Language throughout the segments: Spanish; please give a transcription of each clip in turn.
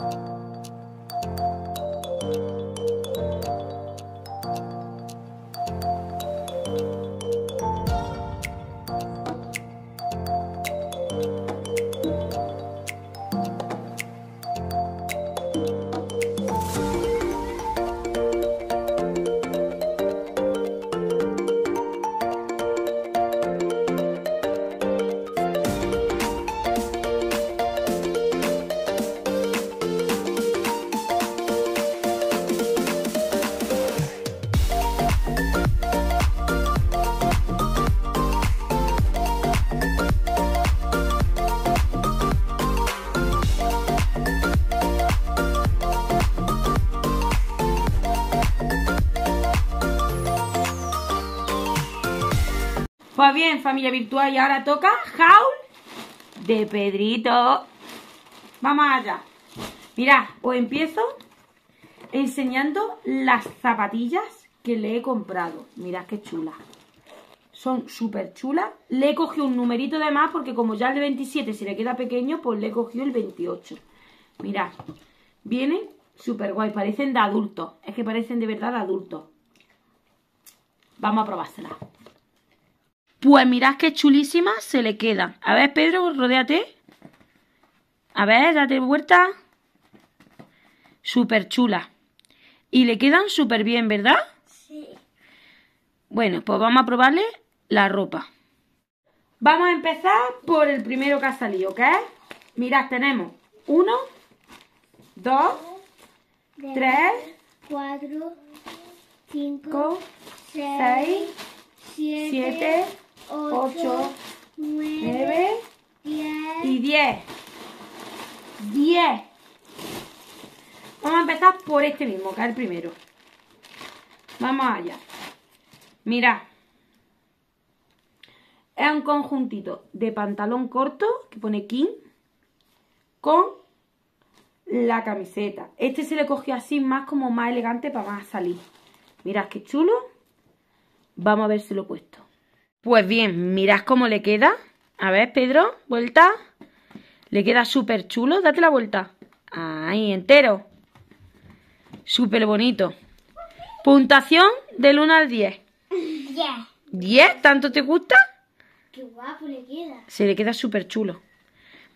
Thank you. bien, familia virtual. Y ahora toca jaul de Pedrito. Vamos allá. Mirad, os empiezo enseñando las zapatillas que le he comprado. Mirad qué chulas. Son súper chulas. Le he cogido un numerito de más porque como ya el de 27 se le queda pequeño, pues le he cogido el 28. Mirad, vienen súper guay. Parecen de adultos. Es que parecen de verdad adultos. Vamos a probárselas. Pues mirad qué chulísima se le queda. A ver, Pedro, rodéate. A ver, date vuelta. Súper chula. Y le quedan súper bien, ¿verdad? Sí. Bueno, pues vamos a probarle la ropa. Vamos a empezar por el primero que ha salido, ¿ok? Mirad, tenemos uno, dos, tres, cuatro, cinco, seis, siete, 8, 9 y 10. 10. Vamos a empezar por este mismo, que es el primero. Vamos allá. Mirad. Es un conjuntito de pantalón corto, que pone King, con la camiseta. Este se le cogió así, más como más elegante para más salir. Mirad qué chulo. Vamos a ver si lo he puesto. Pues bien, mirad cómo le queda. A ver, Pedro, vuelta. Le queda súper chulo. Date la vuelta. Ahí, entero. Súper bonito. Puntación del 1 al 10. 10. ¿Tanto te gusta? Qué guapo le queda. Se le queda súper chulo.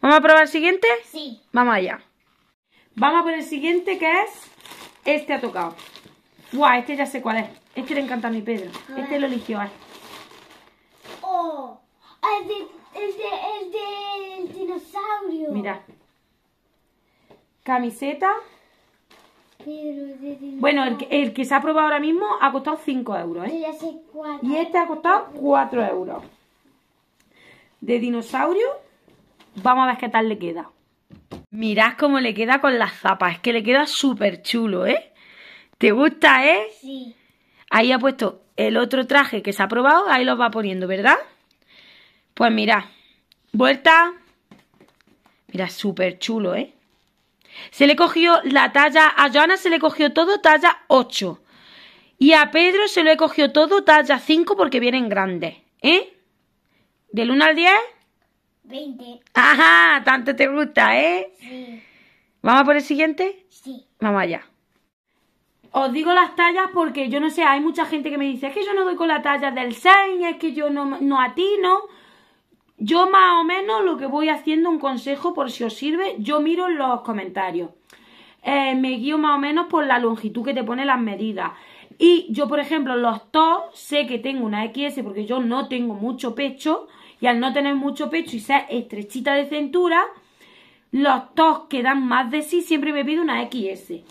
¿Vamos a probar el siguiente? Sí. Vamos allá. Vamos a por el siguiente que es... Este ha tocado. Guau, este ya sé cuál es. Este le encanta a mi Pedro. Este lo eligió a eh. El, de, dinosaurio. Mira. Camiseta. Bueno, el, que se ha probado ahora mismo ha costado 5 euros, ¿eh? y este ha costado 4 euros. De dinosaurio. Vamos a ver qué tal le queda. Mirad cómo le queda con las zapas. Es que le queda súper chulo, ¿eh? ¿Te gusta, eh? Ahí ha puesto el otro traje que se ha probado. Ahí lo va poniendo, ¿verdad? Pues mira, vuelta. Mira, súper chulo, ¿eh? Se le cogió la talla, a Joana se le cogió todo talla 8. Y a Pedro se le cogió todo talla 5 porque vienen grandes, ¿eh? ¿Del 1 al 10? 20. Ajá, tanto te gusta, ¿eh? Sí. ¿Vamos a por el siguiente? Sí. Vamos allá. Os digo las tallas porque yo no sé, hay mucha gente que me dice, es que yo no doy con la talla del 6, es que yo no, no atino. Yo más o menos lo que voy haciendo, un consejo por si os sirve, yo miro en los comentarios. Eh, me guío más o menos por la longitud que te pone las medidas. Y yo, por ejemplo, los tos, sé que tengo una XS porque yo no tengo mucho pecho. Y al no tener mucho pecho y ser estrechita de cintura, los tos que dan más de sí siempre me pido una XS.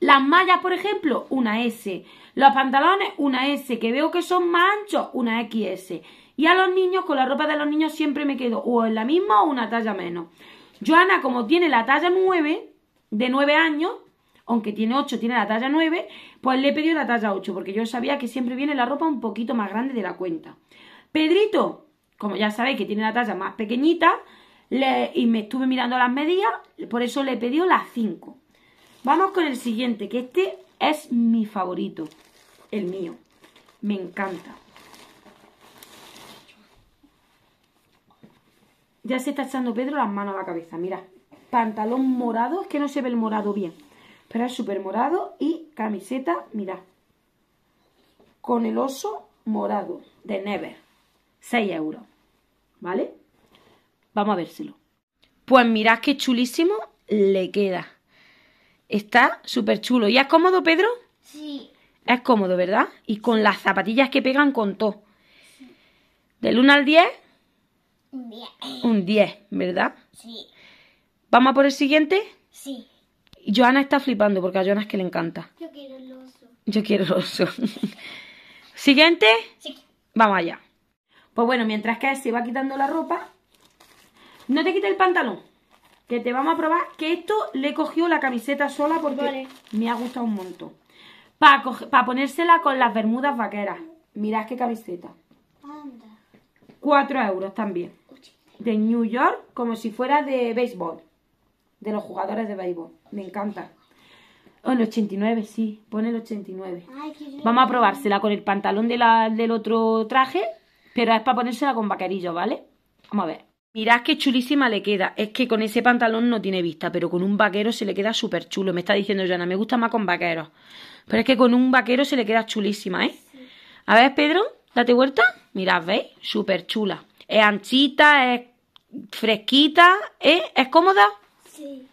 Las mallas, por ejemplo, una S. Los pantalones, una S. Que veo que son más anchos, una XS y a los niños, con la ropa de los niños siempre me quedo o en la misma o una talla menos. Joana, como tiene la talla 9, de 9 años, aunque tiene 8, tiene la talla 9, pues le he pedido la talla 8, porque yo sabía que siempre viene la ropa un poquito más grande de la cuenta. Pedrito, como ya sabéis que tiene la talla más pequeñita, y me estuve mirando las medidas, por eso le he pedido las 5. Vamos con el siguiente, que este es mi favorito, el mío. Me encanta. Ya se está echando Pedro las manos a la cabeza, mira. Pantalón morado, es que no se ve el morado bien. Pero es súper morado y camiseta, mira. Con el oso morado de Never. 6 euros. ¿Vale? Vamos a vérselo. Pues mirad qué chulísimo le queda. Está súper chulo. ¿Y es cómodo, Pedro? Sí. Es cómodo, ¿verdad? Y con las zapatillas que pegan con todo. Del 1 al 10, un 10. ¿verdad? Sí. ¿Vamos a por el siguiente? Sí. Joana está flipando porque a Joana es que le encanta. Yo quiero el oso. Yo quiero el oso. ¿Siguiente? Sí. Vamos allá. Pues bueno, mientras que se va quitando la ropa, no te quites el pantalón. Que te vamos a probar que esto le cogió la camiseta sola porque me ha gustado un montón. Para ponérsela con las bermudas vaqueras. Mirad qué camiseta. cuatro 4 euros también de New York como si fuera de béisbol, de los jugadores de béisbol. Me encanta. Oh, el 89, sí, pone el 89. Vamos a probársela con el pantalón del otro traje, pero es para ponérsela con vaquerillo, ¿vale? Vamos a ver. Mirad qué chulísima le queda. Es que con ese pantalón no tiene vista, pero con un vaquero se le queda súper chulo. Me está diciendo Joana, me gusta más con vaqueros. Pero es que con un vaquero se le queda chulísima, ¿eh? A ver, Pedro, date vuelta. Mirad, ¿veis? Súper chula. Es anchita, es fresquita, ¿eh? ¿Es cómoda? Sí.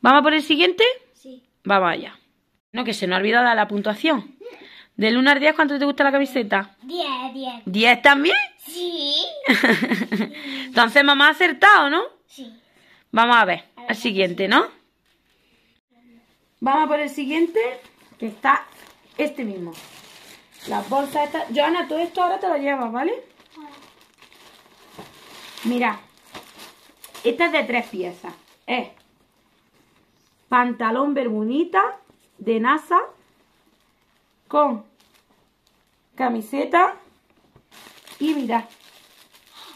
¿Vamos por el siguiente? Sí. Vamos allá. No, que se nos ha olvidado la puntuación. De lunar al 10, ¿cuánto te gusta la camiseta? 10, 10. ¿10 también? Sí. Entonces mamá ha acertado, ¿no? Sí. Vamos a ver, al siguiente, ¿no? Vamos por el siguiente, que está este mismo. La bolsa estas... Joana, todo esto ahora te lo llevas, ¿vale? Ah. Mira, esta es de tres piezas. Es pantalón bermudita de NASA con camiseta y mira.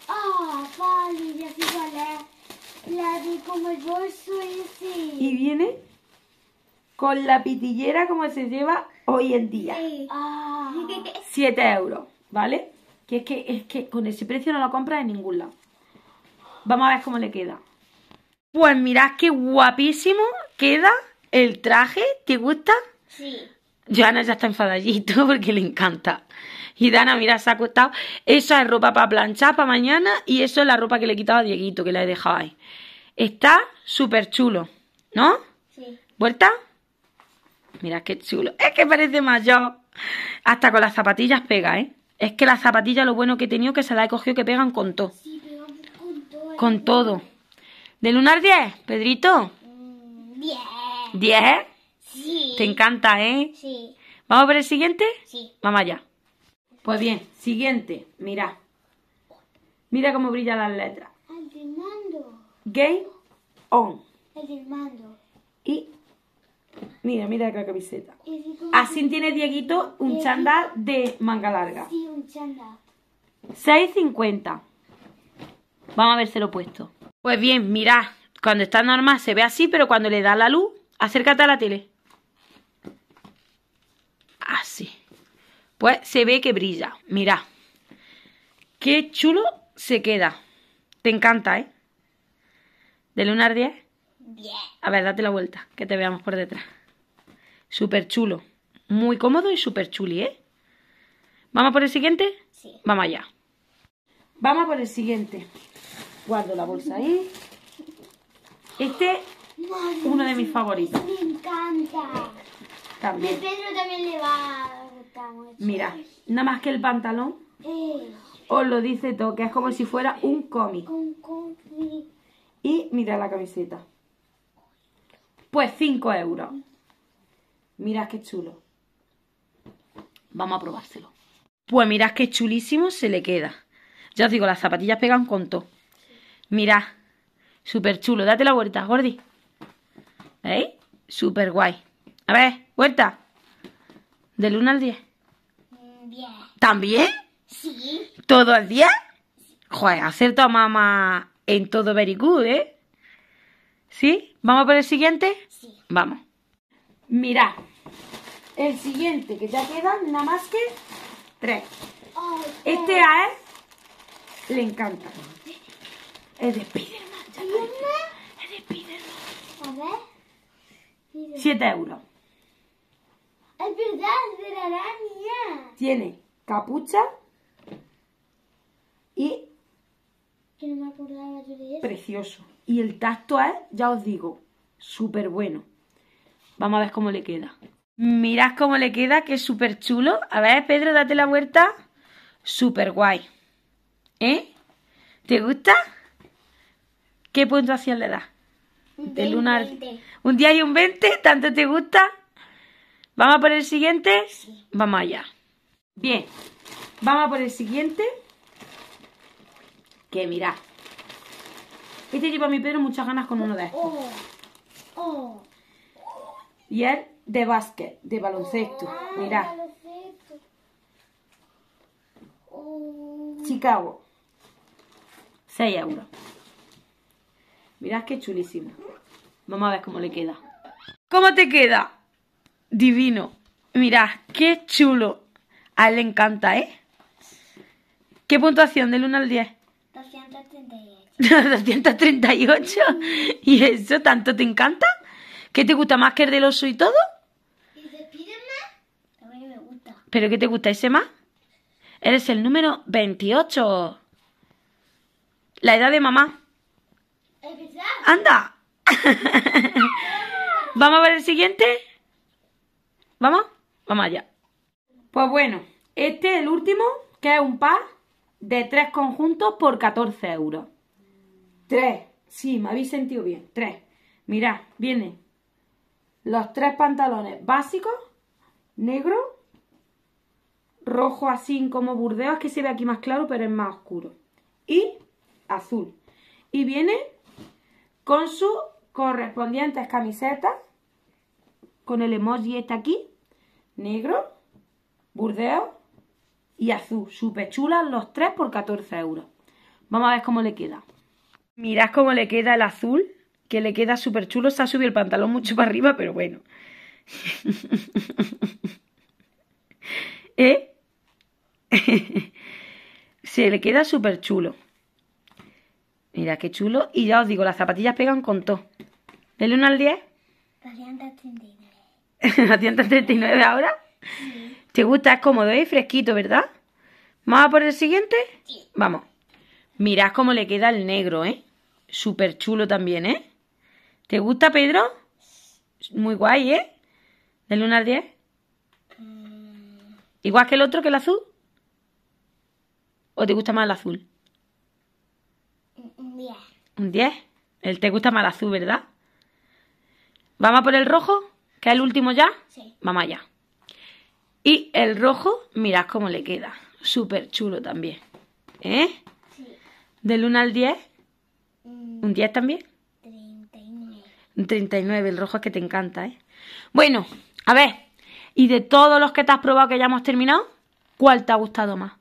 Ah, vale, La de como el bolso ese. Y viene con la pitillera como se lleva hoy en día. 7 ah. euros, ¿vale? Que es que, es que con ese precio no lo compras en ningún lado. Vamos a ver cómo le queda. Pues mirad qué guapísimo queda el traje. ¿Te gusta? Sí. Joana ya está enfadallito porque le encanta. Y Dana, mira, se ha acostado. Esa es ropa para planchar para mañana y eso es la ropa que le he quitado a Dieguito, que la he dejado ahí. Está súper chulo, ¿no? Sí. ¿Vuelta? Mira qué chulo. Es que parece mayor. Hasta con las zapatillas pega, ¿eh? Es que las zapatillas, lo bueno que he tenido, que se las he cogido que pegan con todo. Con todo. ¿De Lunar 10, Pedrito? 10. ¿10? Sí. Te encanta, ¿eh? Sí. ¿Vamos a ver el siguiente? Sí. Vamos allá. Pues bien, siguiente. Mira. Mira cómo brillan las letras. Game on. Y mira, mira la camiseta. Así tiene Dieguito un chándal de manga larga. Sí, un chándal. 6.50. Vamos a ver he puesto. Pues bien, mirad, cuando está normal se ve así, pero cuando le da la luz, acércate a la tele. Así. Pues se ve que brilla. Mirad. Qué chulo se queda. Te encanta, ¿eh? ¿De lunar 10? 10. A ver, date la vuelta, que te veamos por detrás. Súper chulo. Muy cómodo y súper chuli, ¿eh? ¿Vamos por el siguiente? Sí. Vamos allá. Vamos por el siguiente. Guardo la bolsa ahí. Este uno de mis favoritos. Me encanta. Pedro también le va Mira, nada más que el pantalón. Eh. Os lo dice todo, que es como si fuera un cómic. Y mira la camiseta. Pues 5 euros. Mirad qué chulo. Vamos a probárselo. Pues mirad qué chulísimo se le queda. Ya os digo, las zapatillas pegan con todo. Mira, súper chulo. Date la vuelta, Gordi. ¿Veis? ¿Eh? Súper guay. A ver, vuelta. Del 1 al 10. Mm, ¿También? Sí. ¿Todo al día. Joder, Joder, a mamá en todo very good, ¿eh? ¿Sí? ¿Vamos por el siguiente? Sí. Vamos. Mira, El siguiente, que ya quedan nada más que tres. este a él le encanta. Es eh, de Spiderman, chaval. Es eh, de Spiderman. A ver. 7 euros. Es verdad, es de la araña. Tiene capucha y... Que no me acordaba de eso. Precioso. Y el tacto es, ya os digo, súper bueno. Vamos a ver cómo le queda. Mirad cómo le queda, que es súper chulo. A ver, Pedro, date la vuelta. Súper guay. ¿Eh? ¿Te gusta? ¿Qué puntuación le da de lunar Un día y un 20, ¿tanto te gusta? ¿Vamos a por el siguiente? Vamos allá. Bien, vamos a por el siguiente. Que mirad. Este lleva a mi Pedro muchas ganas con uno de estos. Oh, oh. Y el de básquet, de baloncesto. Ah, mirad. Oh. Chicago. 6 euros. Mirad qué chulísimo. Vamos a ver cómo le queda. ¿Cómo te queda? Divino. Mirad, qué chulo. A él le encanta, ¿eh? ¿Qué puntuación del 1 al 10? 238. 238. ¿Y eso tanto te encanta? ¿Qué te gusta más que el del oso y todo? También me gusta. ¿Pero qué te gusta ese más? Eres el número 28. La edad de mamá. ¡Anda! ¿Vamos a ver el siguiente? ¿Vamos? Vamos allá. Pues bueno, este es el último, que es un par de tres conjuntos por 14 euros. Tres. Sí, me habéis sentido bien. Tres. Mirad, vienen los tres pantalones básicos, negro, rojo así como burdeos que se ve aquí más claro, pero es más oscuro. Y azul. Y viene con sus correspondientes camisetas, con el emoji este aquí, negro, burdeo y azul. Súper chulas los tres por 14 euros. Vamos a ver cómo le queda. Mirad cómo le queda el azul, que le queda súper chulo. Se ha subido el pantalón mucho para arriba, pero bueno. ¿Eh? Se le queda súper chulo. Mira, qué chulo. Y ya os digo, las zapatillas pegan con todo. ¿Del 1 al 10? 239. 239 ahora. ¿Te gusta? Es cómodo, y ¿eh? Fresquito, ¿verdad? ¿Vamos a por el siguiente? Sí. Vamos. Mirad cómo le queda el negro, ¿eh? Súper chulo también, ¿eh? ¿Te gusta, Pedro? Muy guay, ¿eh? ¿Del 1 al 10? Mm. ¿Igual que el otro, que el azul? ¿O te gusta más el azul? Un 10. ¿Un 10? El te gusta más azul, ¿verdad? ¿Vamos a por el rojo? ¿Que es el último ya? Sí. Vamos allá. Y el rojo, mirad cómo le queda. Súper chulo también. ¿Eh? Sí. ¿Del 1 al 10? Mm. ¿Un 10 también? 39. Un 39, el rojo es que te encanta, ¿eh? Bueno, a ver. ¿Y de todos los que te has probado que ya hemos terminado, cuál te ha gustado más?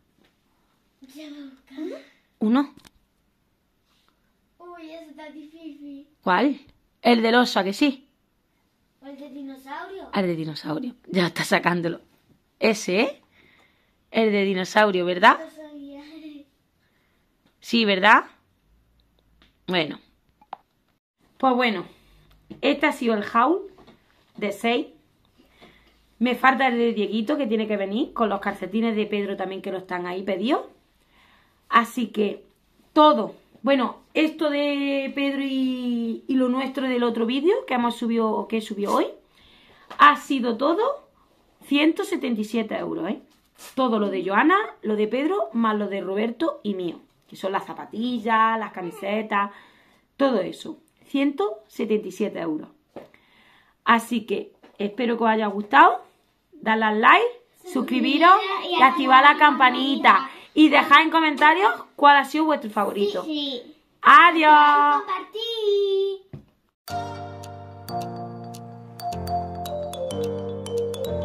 ¿Uno? difícil. ¿Cuál? El del oso, ¿a que sí? el de dinosaurio? el de dinosaurio. Ya está sacándolo. Ese, ¿eh? El de dinosaurio, ¿verdad? Sí, ¿verdad? Bueno. Pues bueno. Este ha sido el haul de 6. Me falta el de Dieguito que tiene que venir con los calcetines de Pedro también que lo están ahí pedido Así que todo bueno, esto de Pedro y, lo nuestro del otro vídeo que hemos subido, que subió hoy, ha sido todo 177 euros, ¿eh? Todo lo de Joana, lo de Pedro, más lo de Roberto y mío, que son las zapatillas, las camisetas, todo eso. 177 euros. Así que espero que os haya gustado. Dadle al like, suscribiros y activad la campanita. Y dejad en comentarios cuál ha sido vuestro favorito. Adiós.